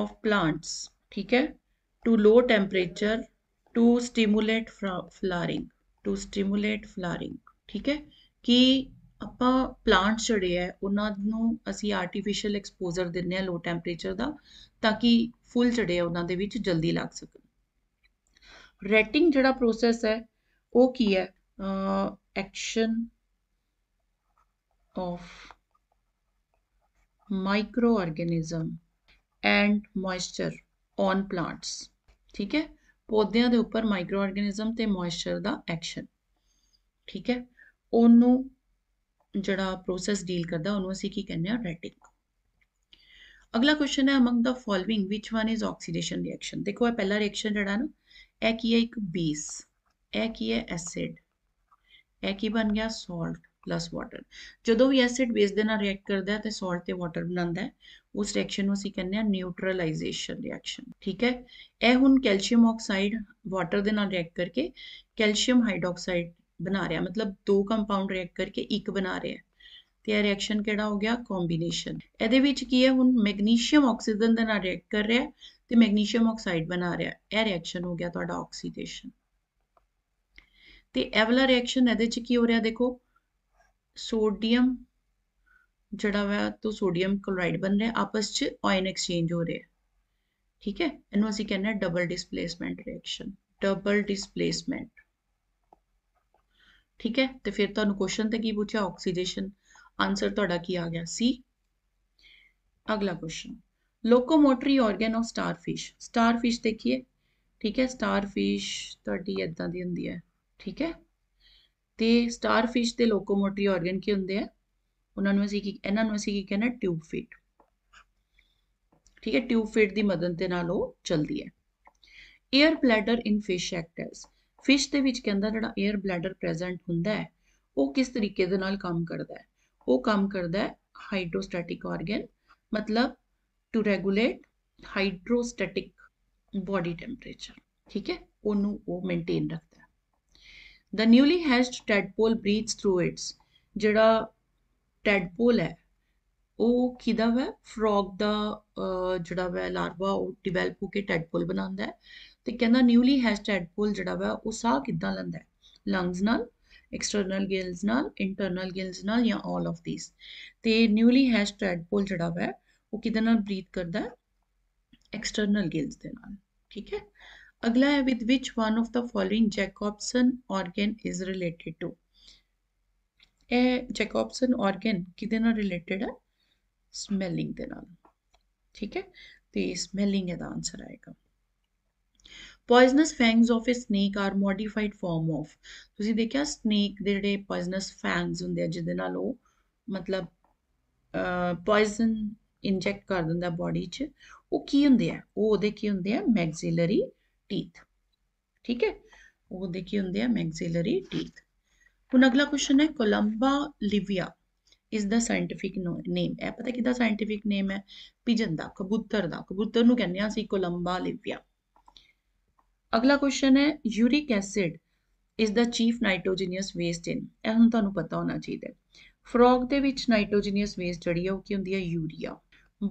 ਆਫ ਪਲਾਂਟਸ ਠੀਕ ਹੈ to low temperature to stimulate flowering to stimulate flowering ਠੀਕ ਹੈ ਕਿ ਆਪਾਂ ਪਲਾਂਟ ਜਿਹੜੇ ਆ ਉਹਨਾਂ ਨੂੰ ਅਸੀਂ ਆਰਟੀਫੀਸ਼ੀਅਲ ਐਕਸਪੋਜ਼ਰ ਦਿੰਨੇ ਆ ਲੋ ਟੈਂਪਰੇਚਰ ਦਾ ਤਾਂ ਕਿ ਫੁੱਲ ਜਿਹੜੇ ਆ ਉਹਨਾਂ ਦੇ ਵਿੱਚ ਜਲਦੀ ਲੱਗ ਸਕਣ ਰੈਟਿੰਗ ਜਿਹੜਾ ਪ੍ਰੋਸੈਸ ਹੈ ਉਹ ਕੀ ਹੈ action of microorganism and moisture on plants ਠੀਕ ਹੈ ਪੌਦਿਆਂ ਦੇ ਉੱਪਰ ਮਾਈਕਰੋਆਰਗੇਨਿਜ਼ਮ ਤੇ ਮੋਇਸਚਰ ਦਾ ਐਕਸ਼ਨ ਠੀਕ ਹੈ ਉਹਨੂੰ ਜਿਹੜਾ ਪ੍ਰੋਸੈਸ ਡੀਲ ਕਰਦਾ ਉਹਨੂੰ ਅਸੀਂ ਕੀ ਕਹਿੰਦੇ ਆ ਰੈਟਿਕ ਅਗਲਾ ਕੁਐਸਚਨ ਹੈ among the following which one is oxidation reaction ਦੇਖੋ ਇਹ ਪਹਿਲਾ ਰਿਐਕਸ਼ਨ ਜਿਹੜਾ ਨਾ ਇਹ ਕੀ ਹੈ ਇੱਕ ਬੇਸ ਇਹ ਕੀ ਹੈ ਐਸਿਡ ਇਹ ਕੀ ਬਣ ਗਿਆ ਸਾਲਟ ਪਲੱਸ ਵਾਟਰ ਜਦੋਂ ਵੀ ਐਸਿਡ ਬੇਸ ਦੇ ਨਾਲ ਰਿਐਕਟ ਕਰਦਾ ਹੈ ਤੇ ਸਾਲਟ ਤੇ ਵਾਟਰ ਬਣਾਉਂਦਾ ਹੈ ਉਸ ਰਿਐਕਸ਼ਨ ਨੂੰ ਅਸੀਂ ਕਹਿੰਦੇ ਆ ਨਿਊਟਰਲਾਈਜੇਸ਼ਨ ਰਿਐਕਸ਼ਨ ਠੀਕ ਹੈ ਇਹ ਹੁਣ ਕੈਲਸ਼ੀਅਮ ਆਕਸਾਈਡ ਵਾਟਰ ਦੇ ਨਾਲ ਰਿਐਕਟ ਕਰਕੇ ਕੈਲਸ਼ੀਅਮ ਹਾਈਡਰੋਕਸਾਈਡ ਬਣਾ ਰਿਹਾ ਮਤਲਬ ਦੋ ਕੰਪਾਊਂਡ ਰਿਐਕਟ ਕਰਕੇ ਇੱਕ ਬਣਾ ਰਿਹਾ ਤੇ ਇਹ ਰਿਐਕਸ਼ਨ ਕਿਹੜਾ ਹੋ ਗਿਆ ਕੰਬੀਨੇਸ਼ਨ ਇਹਦੇ ਵਿੱਚ ਕੀ ਹੈ ਹੁਣ ਮੈਗਨੀਸ਼ੀਅਮ ਆਕਸੀਜਨ ਦੇ ਨਾਲ ਰਿਐਕਟ ਕਰ ਰਿਹਾ ਤੇ ਮੈਗਨੀਸ਼ੀਅਮ ਆਕਸਾਈਡ ਬਣਾ ਰਿਹਾ ਇਹ ਰਿਐਕਸ਼ਨ ਹੋ ਗਿਆ ਤੁਹਾਡਾ ਆਕਸੀਡੇਸ਼ਨ ਤੇ ਇਹ ਰਿਐਕਸ਼ਨ ਇਹਦੇ ਚ ਕੀ ਹੋ ਰਿਹਾ ਦੇਖੋ ਸੋਡੀਅਮ ਜਿਹੜਾ ਵਾ ਤੋਂ ਸੋਡੀਅਮ ਕਲੋਰਾਈਡ ਬਣ ਰਿਹਾ ਆਪਸ ਚ ਆਇਨ ਐਕਸਚੇਂਜ ਹੋ ਰਿਹਾ ਠੀਕ ਹੈ ਇਹਨੂੰ ਅਸੀਂ ਕਹਿੰਦੇ ਆ double displacement reaction double displacement ਠੀਕ ਹੈ ਤੇ ਫਿਰ ਤੁਹਾਨੂੰ ਕੁਐਸਚਨ ਤੇ ਕੀ ਪੁੱਛਿਆ ਆਕਸੀਡੇਸ਼ਨ ਆਨਸਰ ਤੁਹਾਡਾ ਕੀ ਆ ਗਿਆ ਸੀ ਅਗਲਾ question locomotory organ of starfish starfish ਦੇਖੀਏ ਠੀਕ ਹੈ ਸਟਾਰਫਿਸ਼ ਤੁਹਾਡੀ ਇਦਾਂ ਦੀ ਹੁੰਦੀ ਹੈ ਠੀਕ ਹੈ ਤੇ ਸਟਾਰਫਿਸ਼ ਤੇ ਲੋਕੋਮੋਟਰੀ ਆਰਗਨ ਕੀ ਹੁੰਦੇ ਆ ਉਹਨਾਂ ਨੂੰ ਅਸੀਂ ਕੀ ਇਹਨਾਂ ਨੂੰ ਅਸੀਂ ਕੀ ਕਹਿੰਦੇ ਟਿਊਬ ਫੀਟ ਠੀਕ ਹੈ ਟਿਊਬ ਫੀਟ ਦੀ ਮਦਦ ਦੇ ਨਾਲ ਉਹ ਚੱਲਦੀ ਹੈ air bladder in fish acts fish ਦੇ ਵਿੱਚ ਕਹਿੰਦਾ ਜਿਹੜਾ 에ਅਰ ਬਲੈਡਰ ਪ੍ਰੈਜ਼ੈਂਟ ਹੁੰਦਾ ਹੈ ਉਹ ਕਿਸ ਤਰੀਕੇ ਦੇ ਨਾਲ ਕੰਮ ਕਰਦਾ ਹੈ ਉਹ ਕੰਮ ਕਰਦਾ ਹੈ ਹਾਈਡਰੋਸਟੈਟਿਕ ਆਰਗਨ ਮਤਲਬ to regulate hydrostatic body temperature ਠੀਕ ਹੈ ਉਹਨੂੰ ਉਹ ਮੇਨਟੇਨ ਰੱਖ The newly hatched tadpole breathes through its ਜਿਹੜਾ ਟੈਡਪੋਲ ਹੈ ਉਹ ਕਿਦਾ ਵਾ ਫਰੋਗ ਦਾ ਜਿਹੜਾ ਵਾ ਲਾਰਵਾ ਉਹ ਡਿਵੈਲਪ ਹੋ ਕੇ ਟੈਡਪੋਲ ਬਣਾਉਂਦਾ ਹੈ ਤੇ ਕਹਿੰਦਾ ਨਿਊਲੀ ਹੈਸ ਟੈਡਪੋਲ ਜਿਹੜਾ ਵਾ ਉਹ ਸਾਹ ਕਿੱਦਾਂ ਲੈਂਦਾ ਹੈ ਲੰਗਸ ਨਾਲ ਐਕਸਟਰਨਲ ਗਿਲਸ ਨਾਲ ਇੰਟਰਨਲ ਗਿਲਸ ਨਾਲ ਜਾਂ ਆਲ ਆਫ ਥੀਸ ਤੇ ਨਿਊਲੀ ਹੈਸ ਟੈਡਪੋਲ ਜਿਹੜਾ ਵਾ ਉਹ ਕਿਹਦੇ ਨਾਲ ਬਰੀਥ ਕਰਦਾ ਹੈ ਐਕਸਟਰਨਲ ਗਿਲਸ ਦੇ ਨਾਲ ਠੀਕ ਹੈ ਅਗਲਾ ਹੈ with which one of the following Jacobson organ is related to ਇਹ ਜੈਕੋਬਸਨ ਆਰਗਨ ਕਿਹਦੇ ਨਾਲ ਰਿਲੇਟਡ ਹੈ ਸਮੈਲਿੰਗ ਦੇ ਨਾਲ ਠੀਕ ਹੈ ਤੇ ਸਮੈਲਿੰਗ ਇਹਦਾ ਆਨਸਰ ਆਏਗਾ poisonous fangs of a snake are modified form of ਤੁਸੀਂ ਦੇਖਿਆ ਸਨੇਕ ਦੇ ਜਿਹੜੇ ਪੋਇਜ਼ਨਸ ਫੈਂਗਸ ਹੁੰਦੇ ਆ ਜਿਹਦੇ ਨਾਲ ਉਹ ਮਤਲਬ ਪੋਇਜ਼ਨ ਇੰਜੈਕਟ ਕਰ ਦਿੰਦਾ ਬਾਡੀ 'ਚ ਉਹ ਕੀ ਹੁੰਦੇ ਆ ਉਹ ਉਹਦੇ ਕੀ ਹੁੰਦੇ ਆ ਮੈਗਜ਼ਿਲਰੀ ਟੀਥ ਠੀਕ ਹੈ ਉਹ ਦੇਖੀ ਹੁੰਦੀ ਹੁੰਦੇ ਆ ਮੈਗਜ਼ਿਲਰੀ ਟੀਥ ਹੁਣ ਅਗਲਾ ਕੁਐਸਚਨ ਹੈ ਕੋਲੰਬਾ ਲਿਵਿਆ ਇਸ ਦਾ ਸਾਇੰਟਿਫਿਕ ਨੇਮ ਹੈ ਪਤਾ ਕਿਦਾ ਸਾਇੰਟਿਫਿਕ ਨੇਮ ਹੈ ਪਿਜਨ ਦਾ ਕਬੂਤਰ ਦਾ ਕਬੂਤਰ ਨੂੰ ਕਹਿੰਦੇ ਆ ਸੀ ਕੋਲੰਬਾ ਲਿਵਿਆ ਅਗਲਾ ਕੁਐਸਚਨ ਹੈ uric acid is the chief nitrogenous waste in ਇਹ ਹੁਣ ਤੁਹਾਨੂੰ ਪਤਾ ਹੋਣਾ ਚਾਹੀਦਾ ਫਰੋਗ ਦੇ ਵਿੱਚ ਨਾਈਟ੍ਰੋਜਨਸ ਵੇਸਟ ਜਿਹੜੀ ਹੈ ਉਹ ਕੀ ਹੁੰਦੀ ਹੈ ਯੂਰੀਆ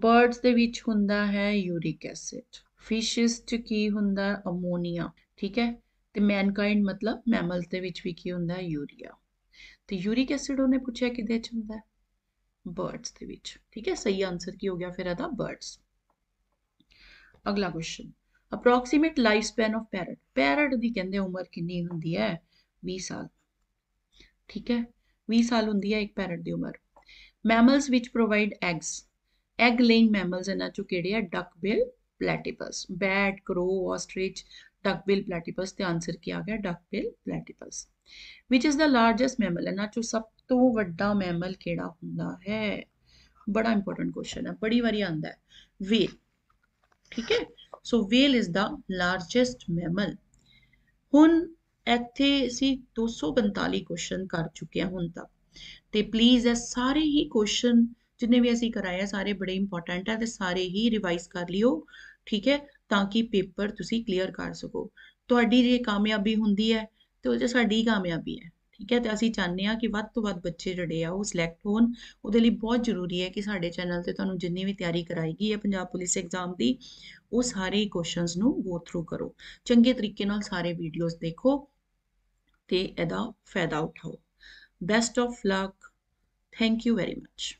ਬਰਡਸ ਦੇ ਵਿੱਚ ਹੁੰਦਾ ਹੈ ਯੂਰਿਕ ਐਸਿਡ ਫਿਸ਼ਸ 'ਚ ਕੀ ਹੁੰਦਾ ਅਮੋਨੀਆ ਠੀਕ ਹੈ ਤੇ ਮੈਨਕਾਈਂਡ ਮਤਲਬ ਮੈਮਲਸ ਦੇ ਵਿੱਚ ਵੀ ਕੀ ਹੁੰਦਾ ਯੂਰੀਆ ਤੇ ਯੂਰਿਕ ਐਸਿਡ ਉਹਨੇ ਪੁੱਛਿਆ ਕਿਦੇ 'ਚ ਹੁੰਦਾ ਬਰਡਸ ਦੇ ਵਿੱਚ ਠੀਕ ਹੈ ਸਹੀ ਆਨਸਰ ਕੀ ਹੋ ਗਿਆ ਫਿਰ ਇਹਦਾ ਬਰਡਸ ਅਗਲਾ question approximate life span of parrot parrot ਦੀ ਕਹਿੰਦੇ ਉਮਰ ਕਿੰਨੀ ਹੁੰਦੀ ਹੈ 20 ਸਾਲ ਠੀਕ ਹੈ 20 ਸਾਲ ਹੁੰਦੀ ਹੈ ਇੱਕ ਪੈਰਟ ਦੀ ਉਮਰ ਮੈਮਲਸ ਵਿੱਚ provide eggs egg laying mammals ਇਹਨਾਂ ਚੋਂ ਕਿਹੜੇ ਆ duck bill platypus bat crow ostrich duckbill platypus ਤੇ ਆਨਸਰ ਕੀ ਆ ਗਿਆ duckbill platypus which is the largest mammal ਇਹਨਾਂ ਚੋਂ ਸਭ ਤੋਂ ਵੱਡਾ ਮੈਮਲ ਕਿਹੜਾ ਹੁੰਦਾ ਹੈ ਬੜਾ ਇੰਪੋਰਟੈਂਟ ਕੁਐਸਚਨ ਹੈ ਬੜੀ ਵਾਰੀ ਆਂਦਾ ਹੈ ਵੇਲ ਠੀਕ ਹੈ ਸੋ ਵੇਲ ਇਜ਼ ਦਾ ਲਾਰਜੈਸਟ ਮੈਮਲ ਹੁਣ ਇੱਥੇ ਅਸੀਂ 245 ਕੁਐਸਚਨ ਕਰ ਚੁੱਕੇ ਹਾਂ ਹੁਣ ਤੱਕ ਤੇ ਪਲੀਜ਼ ਇਹ ਸਾਰੇ ਹੀ ਕੁਐਸਚਨ ਜਿੰਨੇ ਵੀ ਅਸੀਂ ਕਰਾਇਆ ਸਾਰੇ ਬੜੇ ਇੰਪੋਰਟੈਂਟ ਆ ਤੇ ਸਾਰੇ ਹੀ ਰਿਵਾਈਜ਼ ਕਰ ਲਿਓ ਠੀਕ ਹੈ ਤਾਂ ਕਿ ਪੇਪਰ ਤੁਸੀਂ ਕਲੀਅਰ ਕਰ ਸਕੋ ਤੁਹਾਡੀ ਜੇ ਕਾਮਯਾਬੀ ਹੁੰਦੀ ਹੈ ਤੇ ਉਹ ਜੇ ਸਾਡੀ ਕਾਮਯਾਬੀ ਹੈ ਠੀਕ ਹੈ ਤੇ ਅਸੀਂ ਚਾਹੁੰਦੇ ਆ ਕਿ ਵੱਧ ਤੋਂ ਵੱਧ ਬੱਚੇ ਜਿਹੜੇ ਆ ਉਹ ਸਿਲੈਕਟ ਹੋਣ ਉਹਦੇ ਲਈ ਬਹੁਤ ਜ਼ਰੂਰੀ ਹੈ ਕਿ ਸਾਡੇ ਚੈਨਲ ਤੇ ਤੁਹਾਨੂੰ ਜਿੰਨੀ ਵੀ ਤਿਆਰੀ ਕਰਾਈ ਗਈ ਹੈ ਪੰਜਾਬ ਪੁਲਿਸ ਐਗਜ਼ਾਮ ਦੀ ਉਹ ਸਾਰੇ ਕੁਐਸਚਨਸ ਨੂੰ ਗੋ ਥਰੂ ਕਰੋ ਚੰਗੇ ਤਰੀਕੇ ਨਾਲ ਸਾਰੇ ਵੀਡੀਓਜ਼ ਦੇਖੋ ਤੇ ਇਹਦਾ ਫਾਇਦਾ ਉਠਾਓ best of luck thank you very much